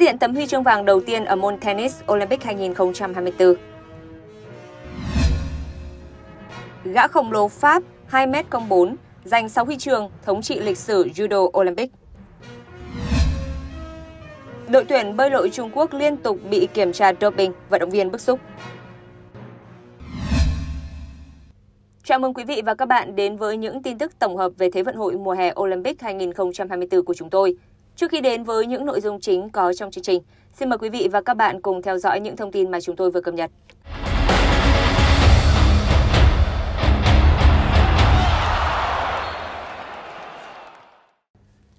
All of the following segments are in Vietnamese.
điện tấm huy chương vàng đầu tiên ở môn tennis Olympic 2024. Gã khổng lồ Pháp 2m04 giành 6 huy chương thống trị lịch sử judo Olympic. Đội tuyển bơi lội Trung Quốc liên tục bị kiểm tra doping, vận động viên bức xúc. Chào mừng quý vị và các bạn đến với những tin tức tổng hợp về Thế vận hội mùa hè Olympic 2024 của chúng tôi. Trước khi đến với những nội dung chính có trong chương trình, xin mời quý vị và các bạn cùng theo dõi những thông tin mà chúng tôi vừa cập nhật.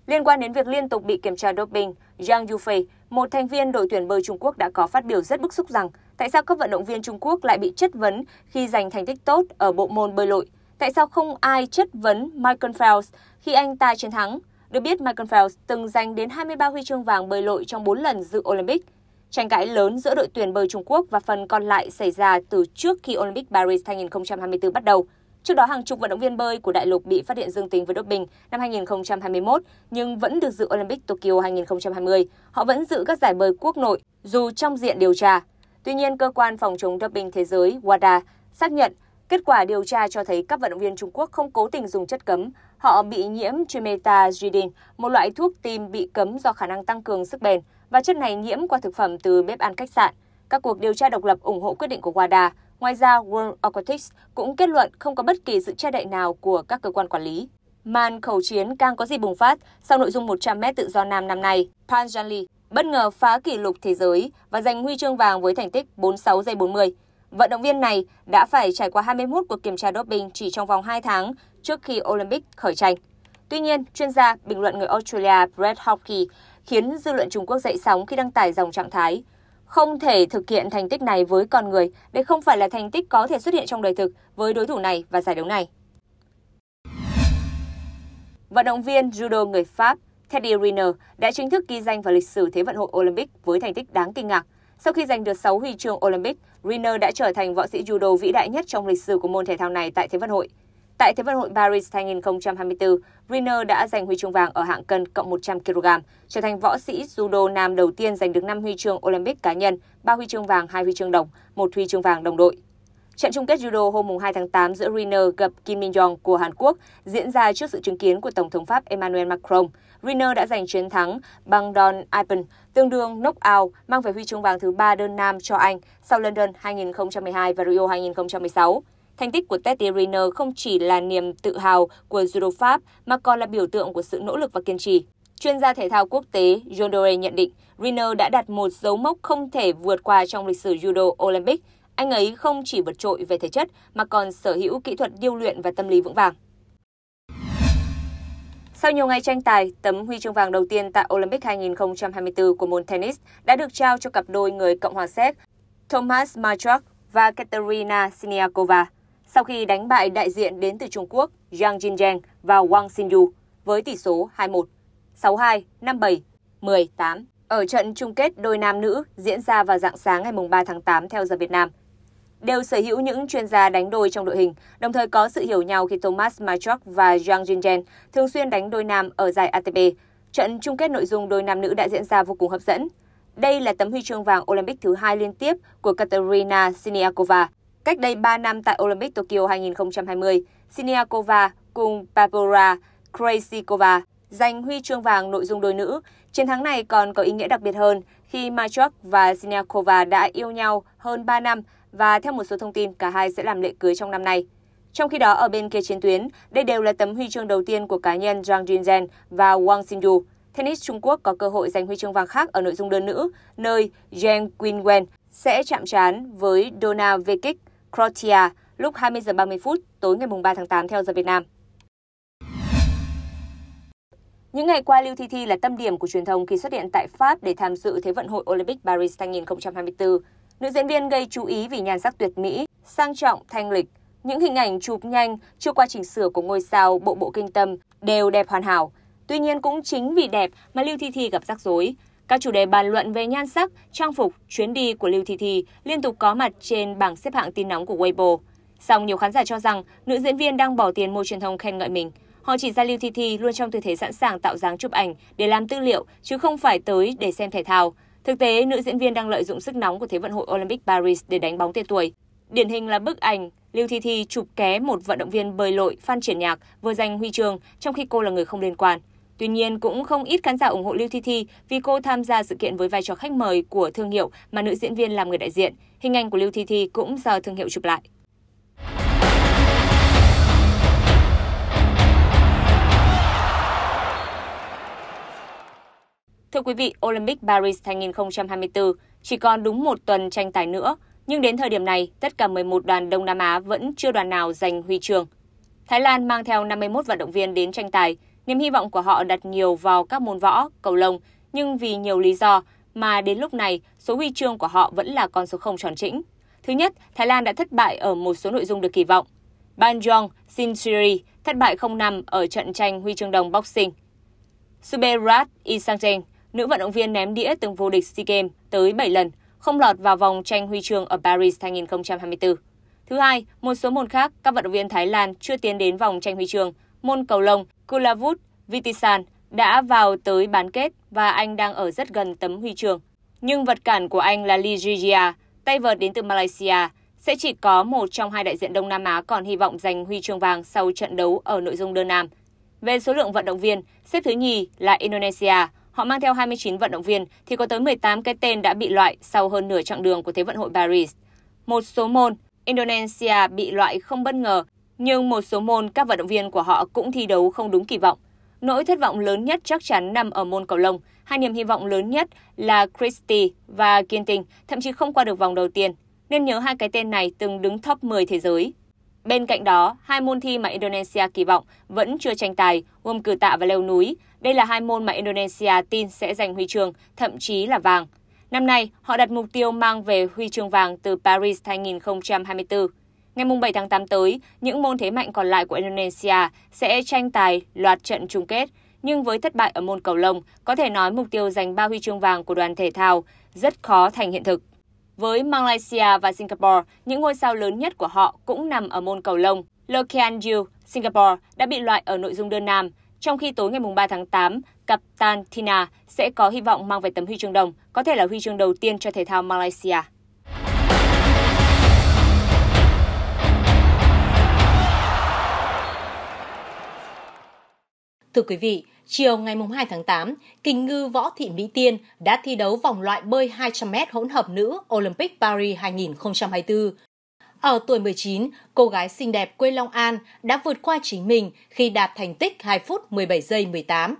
Liên quan đến việc liên tục bị kiểm tra doping, Zhang Yufei, một thành viên đội tuyển bơi Trung Quốc đã có phát biểu rất bức xúc rằng tại sao các vận động viên Trung Quốc lại bị chất vấn khi giành thành tích tốt ở bộ môn bơi lội? Tại sao không ai chất vấn Michael Phelps khi anh ta chiến thắng? Được biết, Michael Phelps từng giành đến 23 huy chương vàng bơi lội trong 4 lần dự Olympic. Tranh cãi lớn giữa đội tuyển bơi Trung Quốc và phần còn lại xảy ra từ trước khi Olympic Paris 2024 bắt đầu. Trước đó, hàng chục vận động viên bơi của đại lục bị phát hiện dương tính với doping năm 2021 nhưng vẫn được dự Olympic Tokyo 2020. Họ vẫn dự các giải bơi quốc nội dù trong diện điều tra. Tuy nhiên, cơ quan phòng chống doping thế giới WADA xác nhận Kết quả điều tra cho thấy các vận động viên Trung Quốc không cố tình dùng chất cấm. Họ bị nhiễm trimetazidin, một loại thuốc tim bị cấm do khả năng tăng cường sức bền, và chất này nhiễm qua thực phẩm từ bếp ăn khách sạn. Các cuộc điều tra độc lập ủng hộ quyết định của WADA. Ngoài ra, World Aquatics cũng kết luận không có bất kỳ sự che đậy nào của các cơ quan quản lý. Màn khẩu chiến càng có gì bùng phát sau nội dung 100m tự do nam năm nay. Panjali bất ngờ phá kỷ lục thế giới và giành huy chương vàng với thành tích 46 giây 40. Vận động viên này đã phải trải qua 21 cuộc kiểm tra doping chỉ trong vòng 2 tháng trước khi Olympic khởi tranh. Tuy nhiên, chuyên gia bình luận người Australia Brad Hockey khiến dư luận Trung Quốc dậy sóng khi đăng tải dòng trạng thái. Không thể thực hiện thành tích này với con người, đây không phải là thành tích có thể xuất hiện trong đời thực với đối thủ này và giải đấu này. Vận động viên judo người Pháp Teddy Riner đã chính thức ghi danh vào lịch sử Thế vận hội Olympic với thành tích đáng kinh ngạc – sau khi giành được 6 huy chương Olympic, Riner đã trở thành võ sĩ judo vĩ đại nhất trong lịch sử của môn thể thao này tại Thế vận hội. Tại Thế vận hội Paris 2024, Riner đã giành huy chương vàng ở hạng cân cộng 100 kg, trở thành võ sĩ judo nam đầu tiên giành được 5 huy chương Olympic cá nhân, 3 huy chương vàng, 2 huy chương đồng, 1 huy chương vàng đồng đội. Trận chung kết judo hôm 2 tháng 8 giữa Riner gặp Kim Min Jong của Hàn Quốc diễn ra trước sự chứng kiến của Tổng thống Pháp Emmanuel Macron. Riner đã giành chiến thắng bằng don Ipen, tương đương knockout, mang về huy chương vàng thứ ba đơn nam cho Anh sau London 2012 và Rio 2016. Thành tích của Teddy Riner không chỉ là niềm tự hào của judo Pháp mà còn là biểu tượng của sự nỗ lực và kiên trì. Chuyên gia thể thao quốc tế John Dore nhận định Riner đã đặt một dấu mốc không thể vượt qua trong lịch sử judo Olympic anh ấy không chỉ vượt trội về thể chất mà còn sở hữu kỹ thuật điêu luyện và tâm lý vững vàng. Sau nhiều ngày tranh tài, tấm huy chương vàng đầu tiên tại Olympic 2024 của môn tennis đã được trao cho cặp đôi người Cộng hòa Séc Thomas Marchuk và Katerina Siniakova sau khi đánh bại đại diện đến từ Trung Quốc Zhang Jinzheng và Wang Xinyu với tỷ số 21, 62, 57, 18 ở trận chung kết đôi nam nữ diễn ra vào dạng sáng ngày 3 tháng 8 theo giờ Việt Nam đều sở hữu những chuyên gia đánh đôi trong đội hình, đồng thời có sự hiểu nhau khi Thomas Machok và Zhang Jinzhen thường xuyên đánh đôi nam ở giải ATP. Trận chung kết nội dung đôi nam nữ đã diễn ra vô cùng hấp dẫn. Đây là tấm huy chương vàng Olympic thứ hai liên tiếp của Katerina Siniakova. Cách đây 3 năm tại Olympic Tokyo 2020, Siniakova cùng Barbora Krejcikova giành huy chương vàng nội dung đôi nữ. Chiến thắng này còn có ý nghĩa đặc biệt hơn khi Machuk và Siniakova đã yêu nhau hơn 3 năm và theo một số thông tin cả hai sẽ làm lễ cưới trong năm nay. Trong khi đó ở bên kia chiến tuyến, đây đều là tấm huy chương đầu tiên của cá nhân Zhang Jinzhen và Wang Xinyu. Tennis Trung Quốc có cơ hội giành huy chương vàng khác ở nội dung đơn nữ, nơi Zhang Quinwen sẽ chạm trán với Dona Vekic Croatia lúc 20 giờ 30 phút tối ngày 3 tháng 8 theo giờ Việt Nam. Những ngày qua, Lưu Thi Thi là tâm điểm của truyền thông khi xuất hiện tại Pháp để tham dự Thế vận hội Olympic Paris 2024. Nữ diễn viên gây chú ý vì nhan sắc tuyệt mỹ, sang trọng, thanh lịch. Những hình ảnh chụp nhanh, chưa qua chỉnh sửa của ngôi sao bộ bộ kinh tâm đều đẹp hoàn hảo. Tuy nhiên cũng chính vì đẹp mà Lưu Thi Thi gặp rắc rối. Các chủ đề bàn luận về nhan sắc, trang phục, chuyến đi của Lưu Thi Thi liên tục có mặt trên bảng xếp hạng tin nóng của Weibo. Song nhiều khán giả cho rằng nữ diễn viên đang bỏ tiền mua truyền thông khen ngợi mình. Họ chỉ ra Lưu Thi Thi luôn trong tư thế sẵn sàng tạo dáng chụp ảnh để làm tư liệu, chứ không phải tới để xem thể thao. Thực tế, nữ diễn viên đang lợi dụng sức nóng của Thế vận hội Olympic Paris để đánh bóng tên tuổi. Điển hình là bức ảnh Lưu Thi Thi chụp ké một vận động viên bơi lội Phan Triển Nhạc vừa giành huy chương trong khi cô là người không liên quan. Tuy nhiên, cũng không ít khán giả ủng hộ Lưu Thi Thi vì cô tham gia sự kiện với vai trò khách mời của thương hiệu mà nữ diễn viên làm người đại diện. Hình ảnh của Lưu Thi Thi cũng do thương hiệu chụp lại. Thưa quý vị, Olympic Paris 2024 chỉ còn đúng một tuần tranh tài nữa, nhưng đến thời điểm này, tất cả 11 đoàn Đông Nam Á vẫn chưa đoàn nào giành huy chương. Thái Lan mang theo 51 vận động viên đến tranh tài, niềm hy vọng của họ đặt nhiều vào các môn võ, cầu lông, nhưng vì nhiều lý do mà đến lúc này, số huy chương của họ vẫn là con số 0 tròn chỉnh. Thứ nhất, Thái Lan đã thất bại ở một số nội dung được kỳ vọng. Banjong Sinchiri thất bại 0-5 ở trận tranh huy chương đồng boxing. Suberat Isangcheng nữ vận động viên ném đĩa từng vô địch SEA Games tới 7 lần, không lọt vào vòng tranh huy chương ở Paris 2024. Thứ hai, một số môn khác, các vận động viên Thái Lan chưa tiến đến vòng tranh huy chương, môn cầu lông Kulavut Vitisan đã vào tới bán kết và anh đang ở rất gần tấm huy chương. Nhưng vật cản của anh là Lee Jigia, tay vợt đến từ Malaysia, sẽ chỉ có một trong hai đại diện Đông Nam Á còn hy vọng giành huy chương vàng sau trận đấu ở nội dung đơn nam. Về số lượng vận động viên, xếp thứ nhì là Indonesia, Họ mang theo 29 vận động viên thì có tới 18 cái tên đã bị loại sau hơn nửa chặng đường của Thế vận hội Paris. Một số môn, Indonesia bị loại không bất ngờ, nhưng một số môn các vận động viên của họ cũng thi đấu không đúng kỳ vọng. Nỗi thất vọng lớn nhất chắc chắn nằm ở môn cầu lông. Hai niềm hy vọng lớn nhất là Christie và Kiên Tình thậm chí không qua được vòng đầu tiên. Nên nhớ hai cái tên này từng đứng top 10 thế giới. Bên cạnh đó, hai môn thi mà Indonesia kỳ vọng vẫn chưa tranh tài, gồm cử tạ và leo núi. Đây là hai môn mà Indonesia tin sẽ giành huy chương, thậm chí là vàng. Năm nay, họ đặt mục tiêu mang về huy chương vàng từ Paris 2024. Ngày 7 tháng 8 tới, những môn thế mạnh còn lại của Indonesia sẽ tranh tài loạt trận chung kết. Nhưng với thất bại ở môn cầu lông, có thể nói mục tiêu giành ba huy chương vàng của đoàn thể thao rất khó thành hiện thực. Với Malaysia và Singapore, những ngôi sao lớn nhất của họ cũng nằm ở môn cầu lông. Lo Kian Yu, Singapore đã bị loại ở nội dung đơn nam, trong khi tối ngày 3 tháng 8, cặp Tan Tina sẽ có hy vọng mang về tấm huy chương đồng, có thể là huy chương đầu tiên cho thể thao Malaysia. Thưa quý vị, Chiều ngày 2 tháng 8, kình ngư Võ Thị Mỹ Tiên đã thi đấu vòng loại bơi 200m hỗn hợp nữ Olympic Paris 2024. Ở tuổi 19, cô gái xinh đẹp quê Long An đã vượt qua chính mình khi đạt thành tích 2 phút 17 giây 18.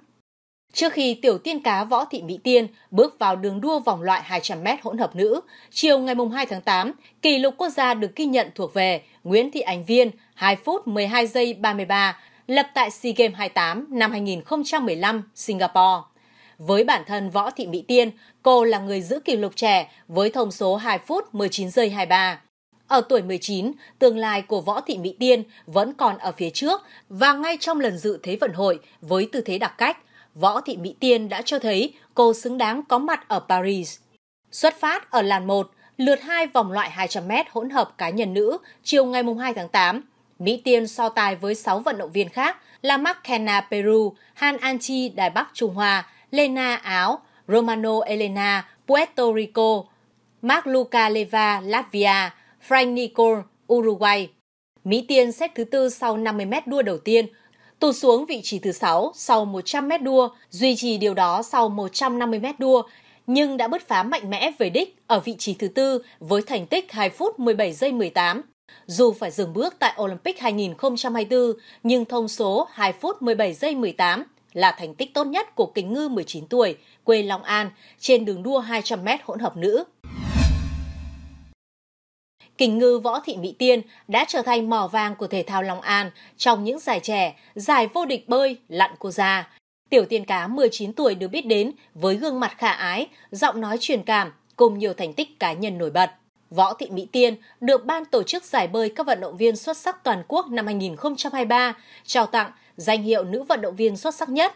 Trước khi tiểu tiên cá Võ Thị Mỹ Tiên bước vào đường đua vòng loại 200m hỗn hợp nữ, chiều ngày 2 tháng 8, kỷ lục quốc gia được ghi nhận thuộc về Nguyễn Thị Ánh Viên 2 phút 12 giây 33 lập tại SEA Games 28 năm 2015 Singapore. Với bản thân Võ Thị Mỹ Tiên, cô là người giữ kỷ lục trẻ với thông số 2 phút 19 giây 23. Ở tuổi 19, tương lai của Võ Thị Mỹ Tiên vẫn còn ở phía trước và ngay trong lần dự Thế vận hội với tư thế đặc cách, Võ Thị Mỹ Tiên đã cho thấy cô xứng đáng có mặt ở Paris. Xuất phát ở làn 1, lượt hai vòng loại 200m hỗn hợp cá nhân nữ chiều ngày 2 tháng 8, Mỹ Tiên so tài với 6 vận động viên khác là Markena Peru, Han Anchi Đài Bắc Trung Hoa, Lena Áo, Romano Elena Puerto Rico, Mark Luca Leva Latvia, Frank Nicole Uruguay. Mỹ Tiên xếp thứ tư sau 50 m đua đầu tiên, tụt xuống vị trí thứ 6 sau 100 m đua, duy trì điều đó sau 150 m đua, nhưng đã bứt phá mạnh mẽ về đích ở vị trí thứ tư với thành tích 2 phút 17 giây 18 dù phải dừng bước tại Olympic 2024, nhưng thông số 2 phút 17 giây 18 là thành tích tốt nhất của kính ngư 19 tuổi, quê Long An, trên đường đua 200m hỗn hợp nữ. Kình ngư Võ Thị Mỹ Tiên đã trở thành mỏ vàng của thể thao Long An trong những giải trẻ, giải vô địch bơi, lặn cô già. Tiểu tiên cá 19 tuổi được biết đến với gương mặt khả ái, giọng nói truyền cảm cùng nhiều thành tích cá nhân nổi bật. Võ Thị Mỹ Tiên được ban tổ chức giải bơi các vận động viên xuất sắc toàn quốc năm 2023 trao tặng danh hiệu nữ vận động viên xuất sắc nhất.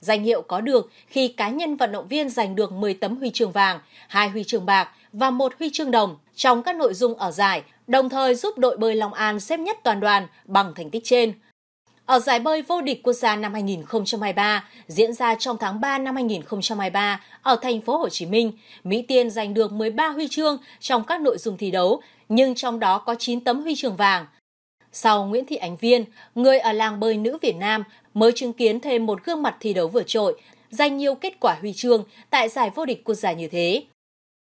Danh hiệu có được khi cá nhân vận động viên giành được 10 tấm huy chương vàng, 2 huy chương bạc và 1 huy chương đồng trong các nội dung ở giải, đồng thời giúp đội bơi Long An xếp nhất toàn đoàn bằng thành tích trên. Ở giải bơi vô địch quốc gia năm 2023 diễn ra trong tháng 3 năm 2023 ở thành phố Hồ Chí Minh, Mỹ Tiên giành được 13 huy chương trong các nội dung thi đấu, nhưng trong đó có 9 tấm huy chương vàng. Sau Nguyễn Thị Ánh Viên, người ở làng bơi nữ Việt Nam mới chứng kiến thêm một gương mặt thi đấu vượt trội, giành nhiều kết quả huy chương tại giải vô địch quốc gia như thế.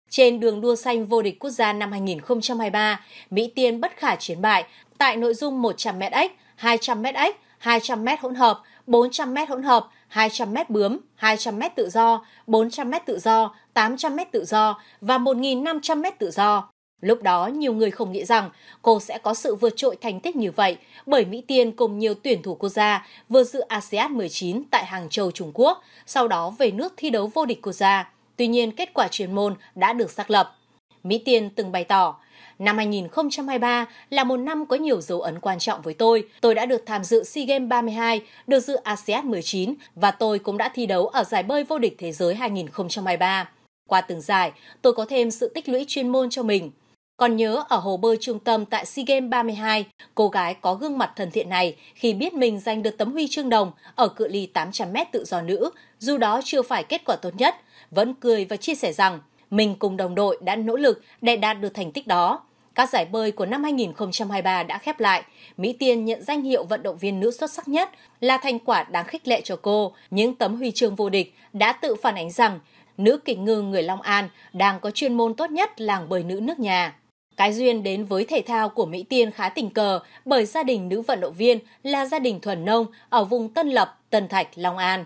Trên đường đua xanh vô địch quốc gia năm 2023, Mỹ Tiên bất khả chiến bại tại nội dung 100m ếch, 200m ếch, 200m hỗn hợp, 400m hỗn hợp, 200m bướm, 200m tự do, 400m tự do, 800m tự do và 1.500m tự do. Lúc đó, nhiều người không nghĩ rằng cô sẽ có sự vượt trội thành tích như vậy bởi Mỹ Tiên cùng nhiều tuyển thủ quốc gia vừa dự ASEAN 19 tại Hàng Châu, Trung Quốc, sau đó về nước thi đấu vô địch quốc gia. Tuy nhiên, kết quả chuyên môn đã được xác lập. Mỹ Tiên từng bày tỏ, Năm 2023 là một năm có nhiều dấu ấn quan trọng với tôi. Tôi đã được tham dự SEA Games 32, được dự ASEAN 19 và tôi cũng đã thi đấu ở giải bơi vô địch thế giới 2023. Qua từng giải, tôi có thêm sự tích lũy chuyên môn cho mình. Còn nhớ ở hồ bơi trung tâm tại SEA Games 32, cô gái có gương mặt thân thiện này khi biết mình giành được tấm huy chương đồng ở cự ly 800m tự do nữ, dù đó chưa phải kết quả tốt nhất, vẫn cười và chia sẻ rằng mình cùng đồng đội đã nỗ lực để đạt được thành tích đó. Các giải bơi của năm 2023 đã khép lại. Mỹ Tiên nhận danh hiệu vận động viên nữ xuất sắc nhất là thành quả đáng khích lệ cho cô. Những tấm huy chương vô địch đã tự phản ánh rằng nữ kịch ngư người Long An đang có chuyên môn tốt nhất làng bơi nữ nước nhà. Cái duyên đến với thể thao của Mỹ Tiên khá tình cờ bởi gia đình nữ vận động viên là gia đình thuần nông ở vùng Tân Lập, Tân Thạch, Long An.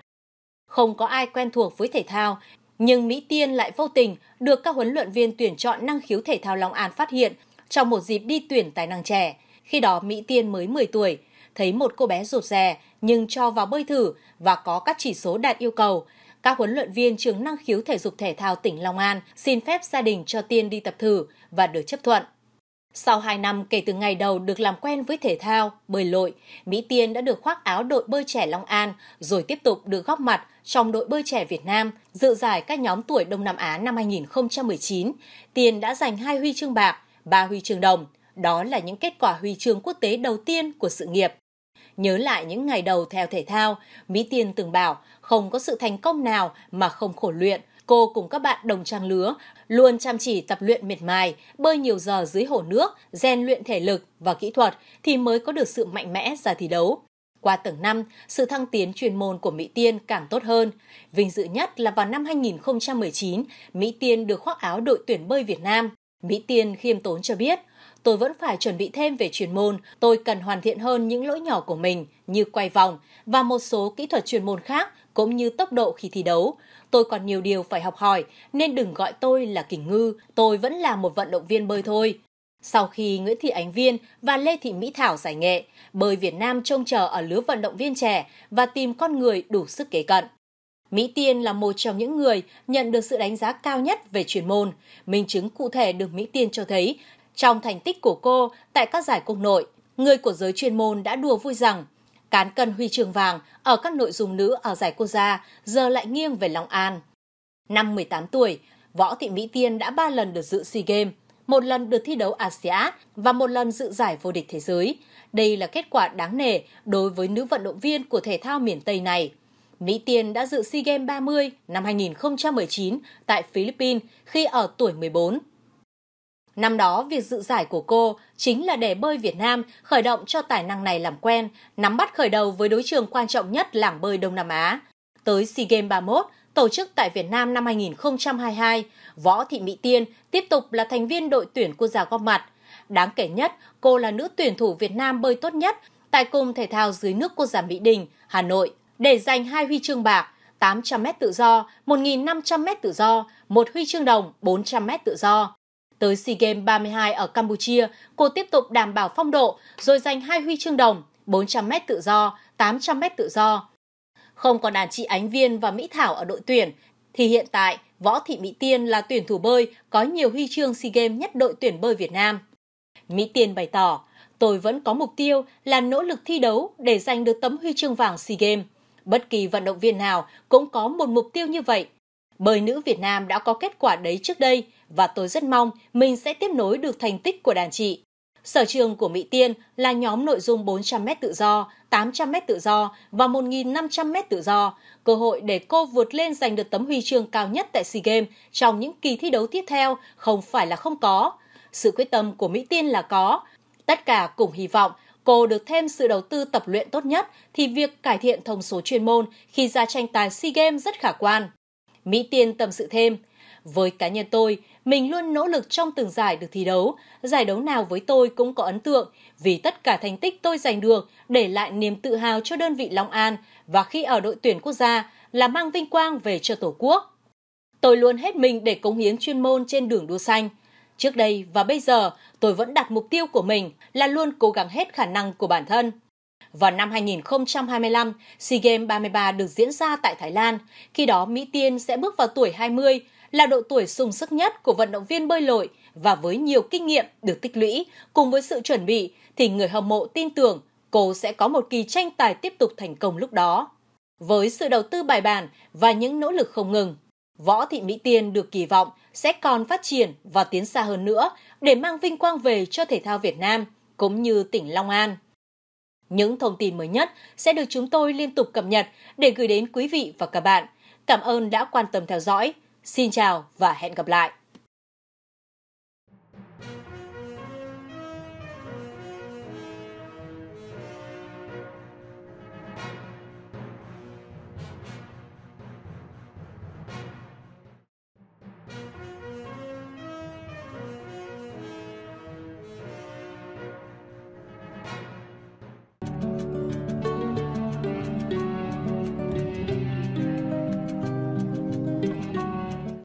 Không có ai quen thuộc với thể thao, nhưng Mỹ Tiên lại vô tình được các huấn luyện viên tuyển chọn năng khiếu thể thao Long An phát hiện trong một dịp đi tuyển tài năng trẻ. Khi đó Mỹ Tiên mới 10 tuổi, thấy một cô bé rụt rè nhưng cho vào bơi thử và có các chỉ số đạt yêu cầu. Các huấn luyện viên trường năng khiếu thể dục thể thao tỉnh Long An xin phép gia đình cho Tiên đi tập thử và được chấp thuận. Sau 2 năm kể từ ngày đầu được làm quen với thể thao, bơi lội, Mỹ Tiên đã được khoác áo đội bơi trẻ Long An rồi tiếp tục được góp mặt trong đội bơi trẻ Việt Nam dự giải các nhóm tuổi Đông Nam Á năm 2019. Tiên đã giành hai huy chương bạc ba huy chương đồng. Đó là những kết quả huy chương quốc tế đầu tiên của sự nghiệp. Nhớ lại những ngày đầu theo thể thao, Mỹ Tiên từng bảo không có sự thành công nào mà không khổ luyện. Cô cùng các bạn đồng trang lứa luôn chăm chỉ tập luyện miệt mài, bơi nhiều giờ dưới hồ nước, rèn luyện thể lực và kỹ thuật thì mới có được sự mạnh mẽ ra thi đấu. Qua từng năm, sự thăng tiến chuyên môn của Mỹ Tiên càng tốt hơn. Vinh dự nhất là vào năm 2019, Mỹ Tiên được khoác áo đội tuyển bơi Việt Nam. Mỹ Tiên khiêm tốn cho biết, tôi vẫn phải chuẩn bị thêm về chuyên môn, tôi cần hoàn thiện hơn những lỗi nhỏ của mình như quay vòng và một số kỹ thuật chuyên môn khác cũng như tốc độ khi thi đấu. Tôi còn nhiều điều phải học hỏi nên đừng gọi tôi là kình ngư, tôi vẫn là một vận động viên bơi thôi. Sau khi Nguyễn Thị Ánh Viên và Lê Thị Mỹ Thảo giải nghệ, bơi Việt Nam trông chờ ở lứa vận động viên trẻ và tìm con người đủ sức kế cận. Mỹ Tiên là một trong những người nhận được sự đánh giá cao nhất về chuyên môn. Minh chứng cụ thể được Mỹ Tiên cho thấy trong thành tích của cô tại các giải quốc nội, người của giới chuyên môn đã đùa vui rằng cán cân huy chương vàng ở các nội dung nữ ở giải quốc gia giờ lại nghiêng về Long An. Năm 18 tuổi, Võ Thị Mỹ Tiên đã 3 lần được dự SEA Games, một lần được thi đấu ASEAN và một lần dự giải vô địch thế giới. Đây là kết quả đáng nể đối với nữ vận động viên của thể thao miền Tây này – Mỹ Tiên đã dự SEA Games 30 năm 2019 tại Philippines khi ở tuổi 14. Năm đó, việc dự giải của cô chính là để bơi Việt Nam khởi động cho tài năng này làm quen, nắm bắt khởi đầu với đối trường quan trọng nhất làng bơi Đông Nam Á. Tới SEA Games 31, tổ chức tại Việt Nam năm 2022, Võ Thị Mỹ Tiên tiếp tục là thành viên đội tuyển quốc gia góp mặt. Đáng kể nhất, cô là nữ tuyển thủ Việt Nam bơi tốt nhất tại Cung thể thao dưới nước quốc gia Mỹ Đình, Hà Nội để giành hai huy chương bạc, 800m tự do, 1.500m tự do, một huy chương đồng, 400m tự do. Tới SEA Games 32 ở Campuchia, cô tiếp tục đảm bảo phong độ rồi giành hai huy chương đồng, 400m tự do, 800m tự do. Không còn đàn chị Ánh Viên và Mỹ Thảo ở đội tuyển, thì hiện tại Võ Thị Mỹ Tiên là tuyển thủ bơi có nhiều huy chương SEA Games nhất đội tuyển bơi Việt Nam. Mỹ Tiên bày tỏ, tôi vẫn có mục tiêu là nỗ lực thi đấu để giành được tấm huy chương vàng SEA Games. Bất kỳ vận động viên nào cũng có một mục tiêu như vậy. Bơi nữ Việt Nam đã có kết quả đấy trước đây và tôi rất mong mình sẽ tiếp nối được thành tích của đàn chị. Sở trường của Mỹ Tiên là nhóm nội dung 400m tự do, 800m tự do và 1.500m tự do, cơ hội để cô vượt lên giành được tấm huy chương cao nhất tại SEA Games trong những kỳ thi đấu tiếp theo không phải là không có. Sự quyết tâm của Mỹ Tiên là có. Tất cả cùng hy vọng cô được thêm sự đầu tư tập luyện tốt nhất thì việc cải thiện thông số chuyên môn khi ra tranh tài SEA Games rất khả quan. Mỹ Tiên tâm sự thêm, với cá nhân tôi, mình luôn nỗ lực trong từng giải được thi đấu, giải đấu nào với tôi cũng có ấn tượng vì tất cả thành tích tôi giành được để lại niềm tự hào cho đơn vị Long An và khi ở đội tuyển quốc gia là mang vinh quang về cho Tổ quốc. Tôi luôn hết mình để cống hiến chuyên môn trên đường đua xanh – Trước đây và bây giờ, tôi vẫn đặt mục tiêu của mình là luôn cố gắng hết khả năng của bản thân. Vào năm 2025, SEA Games 33 được diễn ra tại Thái Lan. Khi đó, Mỹ Tiên sẽ bước vào tuổi 20, là độ tuổi sung sức nhất của vận động viên bơi lội và với nhiều kinh nghiệm được tích lũy cùng với sự chuẩn bị thì người hâm mộ tin tưởng cô sẽ có một kỳ tranh tài tiếp tục thành công lúc đó. Với sự đầu tư bài bản và những nỗ lực không ngừng, Võ Thị Mỹ Tiên được kỳ vọng sẽ còn phát triển và tiến xa hơn nữa để mang vinh quang về cho thể thao Việt Nam cũng như tỉnh Long An. Những thông tin mới nhất sẽ được chúng tôi liên tục cập nhật để gửi đến quý vị và các bạn. Cảm ơn đã quan tâm theo dõi. Xin chào và hẹn gặp lại.